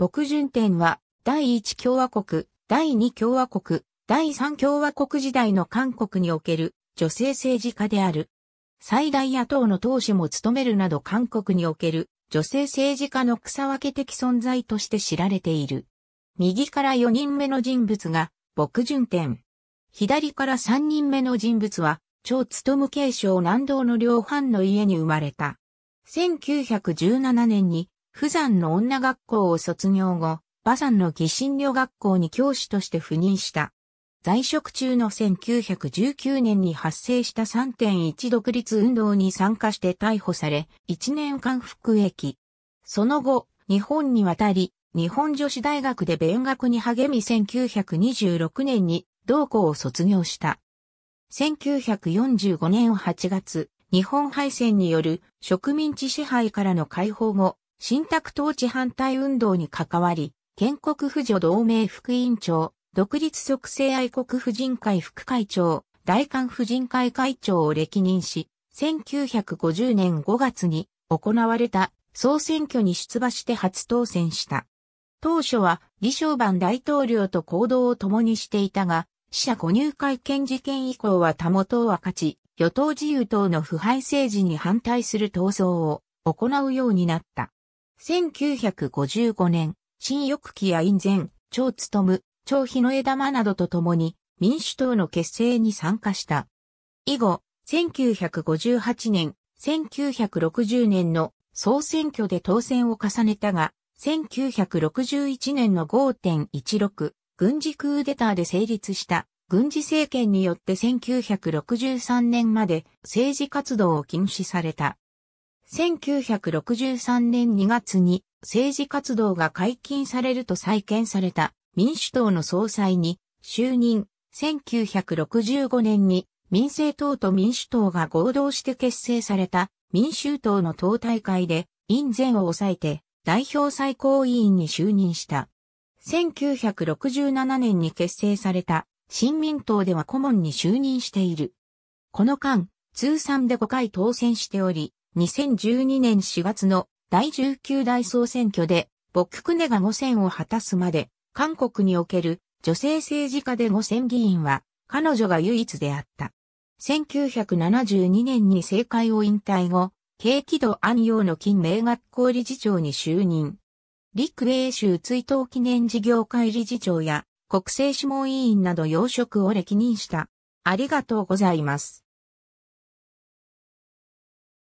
牧順天は、第一共和国、第二共和国、第三共和国時代の韓国における女性政治家である。最大野党の党首も務めるなど韓国における女性政治家の草分け的存在として知られている。右から4人目の人物が、牧順天。左から3人目の人物は、超務継承南道の両藩の家に生まれた。1917年に富山の女学校を卒業後、馬山の義心女学校に教師として赴任した。在職中の1919年に発生した3.1独立運動に参加して逮捕され、1年間服役。その後、日本に渡り、日本女子大学で勉学に励み1926年に同校を卒業した。1945年8月、日本敗戦による植民地支配からの解放後、新宅統治反対運動に関わり、建国婦女同盟副委員長、独立促成愛国婦人会副会長、大韓婦人会会長を歴任し、1950年5月に行われた総選挙に出馬して初当選した。当初は李承晩大統領と行動を共にしていたが、死者誤入会見事件以降は他元は勝ち、与党自由党の腐敗政治に反対する闘争を行うようになった。1955年、新翼期や院前、長務、長日の枝間などと共に民主党の結成に参加した。以後、1958年、1960年の総選挙で当選を重ねたが、1961年の5.16軍事クーデターで成立した軍事政権によって1963年まで政治活動を禁止された。1963年2月に政治活動が解禁されると再建された民主党の総裁に就任。1965年に民政党と民主党が合同して結成された民衆党の党大会で院前を抑えて代表最高委員に就任した。1967年に結成された新民党では顧問に就任している。この間、通算で5回当選しており、2012年4月の第19代総選挙で、ボッククネが5選を果たすまで、韓国における女性政治家で5選議員は、彼女が唯一であった。1972年に政界を引退後、軽気道安陽の金明学校理事長に就任。陸英州追悼記念事業会理事長や国政諮問委員など要職を歴任した。ありがとうございます。